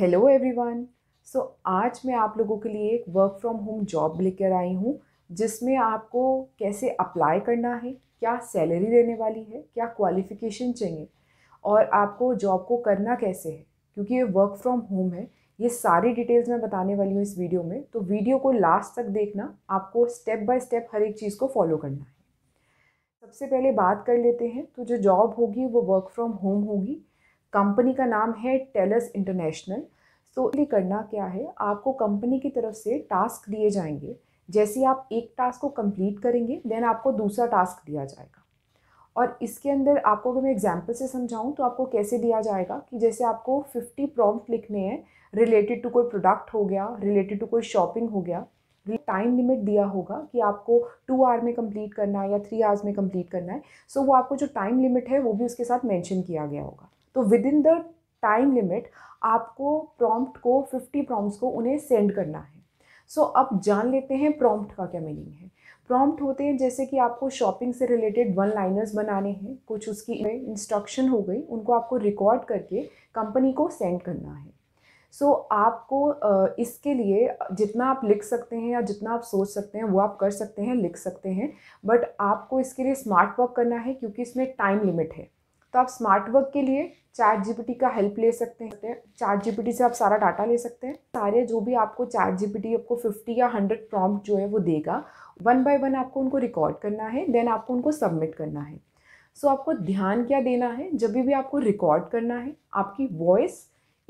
hello everyone so आज मैं आप लोगों के लिए एक वर्क फ्रॉम होम जॉब लेकर आई हूँ जिसमें आपको कैसे अप्लाई करना है क्या सैलरी देने वाली है क्या क्वालिफ़िकेशन चाहिए और आपको जॉब को करना कैसे है क्योंकि ये वर्क फ्रॉम होम है ये सारी डिटेल्स मैं बताने वाली हूँ इस वीडियो में तो वीडियो को लास्ट तक देखना आपको स्टेप बाय स्टेप हर एक चीज़ को फॉलो करना है सबसे पहले बात कर लेते हैं तो जो जॉब होगी वो वर्क फ्रॉम होम होगी कंपनी का नाम है टेलस इंटरनेशनल सो ये करना क्या है आपको कंपनी की तरफ से टास्क दिए जाएंगे जैसे आप एक टास्क को कंप्लीट करेंगे देन आपको दूसरा टास्क दिया जाएगा और इसके अंदर आपको अगर मैं एग्जाम्पल से समझाऊँ तो आपको कैसे दिया जाएगा कि जैसे आपको फिफ्टी प्रॉम्प्ट लिखने हैं रिलेटेड टू कोई प्रोडक्ट हो गया रिलेटेड टू कोई शॉपिंग हो गया टाइम लिमिट दिया होगा कि आपको टू आवर में कंप्लीट करना है या थ्री आवर्स में कंप्लीट करना है सो so, वो आपको जो टाइम लिमिट है वो भी उसके साथ मेंशन किया गया होगा तो within the time limit आपको प्रॉम्प्ट को फिफ्टी प्रॉम्प्ट को उन्हें सेंड करना है सो so, अब जान लेते हैं प्रॉम्प्ट का क्या मीनिंग है प्रॉम्प्ट होते हैं जैसे कि आपको शॉपिंग से रिलेटेड वन लाइनर्स बनाने हैं कुछ उसकी इंस्ट्रक्शन हो गई उनको आपको रिकॉर्ड करके कंपनी को सेंड करना है सो so, आपको इसके लिए जितना आप लिख सकते हैं या जितना आप सोच सकते हैं वो आप कर सकते हैं लिख सकते हैं बट आपको इसके लिए स्मार्ट वर्क करना है क्योंकि इसमें टाइम लिमिट है तो आप स्मार्ट वर्क के लिए चैट जीपीटी का हेल्प ले सकते हैं चैट जीपीटी से आप सारा डाटा ले सकते हैं सारे जो भी आपको चैट जीपीटी आपको फिफ्टी या हंड्रेड प्रॉम्प्ट जो है वो देगा वन बाय वन आपको उनको रिकॉर्ड करना है देन आपको उनको सबमिट करना है सो so, आपको ध्यान क्या देना है जब भी आपको रिकॉर्ड करना है आपकी वॉइस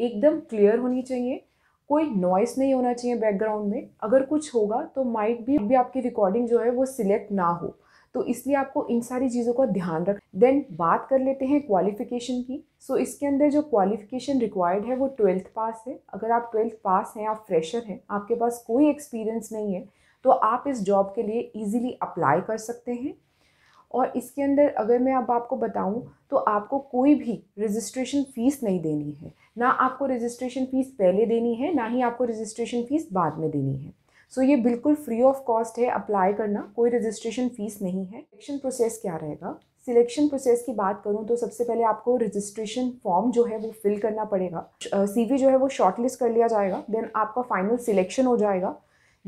एकदम क्लियर होनी चाहिए कोई नॉइस नहीं होना चाहिए बैकग्राउंड में अगर कुछ होगा तो माइक भी भी आपकी रिकॉर्डिंग जो है वो सिलेक्ट ना हो तो इसलिए आपको इन सारी चीज़ों का ध्यान रख देन बात कर लेते हैं क्वालिफिकेशन की सो so, इसके अंदर जो क्वालिफिकेशन रिक्वायर्ड है वो ट्वेल्थ पास है अगर आप ट्वेल्थ पास हैं आप फ्रेशर हैं आपके पास कोई एक्सपीरियंस नहीं है तो आप इस जॉब के लिए ईजिली अप्लाई कर सकते हैं और इसके अंदर अगर मैं अब आपको बताऊं तो आपको कोई भी रजिस्ट्रेशन फ़ीस नहीं देनी है ना आपको रजिस्ट्रेशन फ़ीस पहले देनी है ना ही आपको रजिस्ट्रेशन फ़ीस बाद में देनी है सो so, ये बिल्कुल फ्री ऑफ कॉस्ट है अप्लाई करना कोई रजिस्ट्रेशन फ़ीस नहीं है सिलेक्शन प्रोसेस क्या रहेगा सिलेक्शन प्रोसेस की बात करूँ तो सबसे पहले आपको रजिस्ट्रेशन फॉर्म जो है वो फिल करना पड़ेगा सी uh, जो है वो शॉर्टलिस्ट कर लिया जाएगा देन आपका फाइनल सिलेक्शन हो जाएगा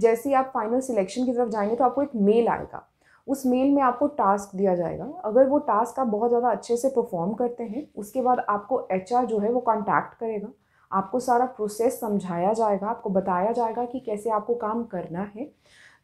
जैसे ही आप फाइनल सिलेक्शन की तरफ जाएंगे तो आपको एक मेल आएगा उस मेल में आपको टास्क दिया जाएगा अगर वो टास्क आप बहुत ज़्यादा अच्छे से परफॉर्म करते हैं उसके बाद आपको एच जो है वो कॉन्टैक्ट करेगा आपको सारा प्रोसेस समझाया जाएगा आपको बताया जाएगा कि कैसे आपको काम करना है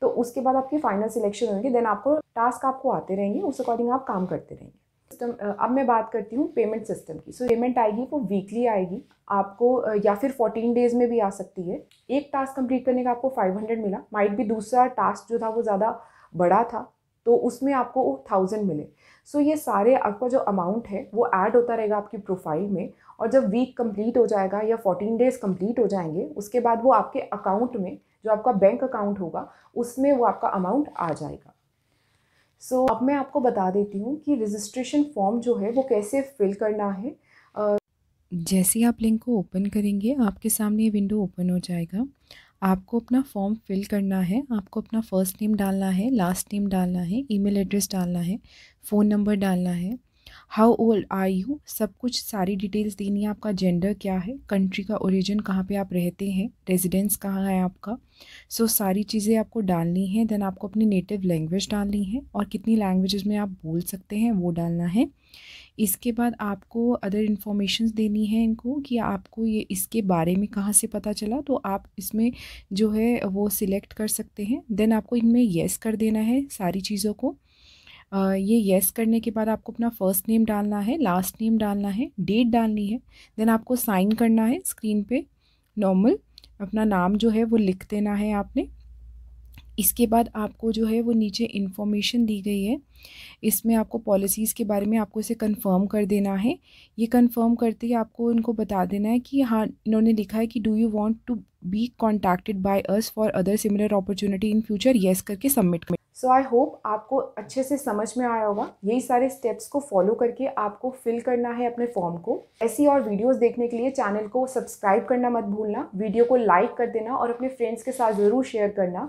तो उसके बाद आपकी फाइनल सिलेक्शन होगी देन आपको टास्क आपको आते रहेंगे उस अकॉर्डिंग आप काम करते रहेंगे सिस्टम अब मैं बात करती हूँ पेमेंट सिस्टम की सो so, पेमेंट आएगी वो वीकली आएगी आपको या फिर फोर्टीन डेज में भी आ सकती है एक टास्क कंप्लीट करने का आपको फाइव हंड्रेड मिला माइट भी दूसरा टास्क जो था वो ज़्यादा बड़ा था तो उसमें आपको थाउजेंड मिले सो so, ये सारे आपका जो अमाउंट है वो ऐड होता रहेगा आपकी प्रोफाइल में और जब वीक कंप्लीट हो जाएगा या फोर्टीन डेज कंप्लीट हो जाएंगे उसके बाद वो आपके अकाउंट में जो आपका बैंक अकाउंट होगा उसमें वो आपका अमाउंट आ जाएगा सो so, अब मैं आपको बता देती हूँ कि रजिस्ट्रेशन फॉर्म जो है वो कैसे फिल करना है जैसे जैसे आप लिंक को ओपन करेंगे आपके सामने ये विंडो ओपन हो जाएगा आपको अपना फॉर्म फिल करना है आपको अपना फ़र्स्ट नेम डालना है लास्ट नेम डालना है ईमेल एड्रेस डालना है फ़ोन नंबर डालना है हाउ ओल्ड आर यू सब कुछ सारी डिटेल्स देनी है आपका जेंडर क्या है कंट्री का ओरिजिन कहाँ पे आप रहते हैं रेजिडेंस कहाँ है आपका सो so, सारी चीज़ें आपको डालनी है देन आपको अपनी नेटिव लैंग्वेज डालनी है और कितनी लैंग्वेज में आप बोल सकते हैं वो डालना है इसके बाद आपको अदर इन्फॉर्मेशन देनी है इनको कि आपको ये इसके बारे में कहाँ से पता चला तो आप इसमें जो है वो सिलेक्ट कर सकते हैं देन आपको इनमें येस कर देना है सारी चीज़ों को ये येस करने के बाद आपको अपना फ़र्स्ट नेम डालना है लास्ट नेम डालना है डेट डालनी है देन आपको साइन करना है स्क्रीन पे नॉर्मल अपना नाम जो है वो लिख देना है आपने इसके बाद आपको जो है वो नीचे इन्फॉर्मेशन दी गई है इसमें आपको पॉलिसीज़ के बारे में आपको इसे कंफर्म कर देना है ये कंफर्म करते ही आपको इनको बता देना है कि हाँ इन्होंने लिखा है कि do you want to be contacted by us for other similar opportunity in future yes करके सबमिट करें सो आई होप आपको अच्छे से समझ में आया होगा यही सारे स्टेप्स को फॉलो करके आपको फिल करना है अपने फॉर्म को ऐसी और वीडियोस देखने के लिए चैनल को सब्सक्राइब करना मत भूलना वीडियो को लाइक कर देना और अपने फ्रेंड्स के साथ ज़रूर शेयर करना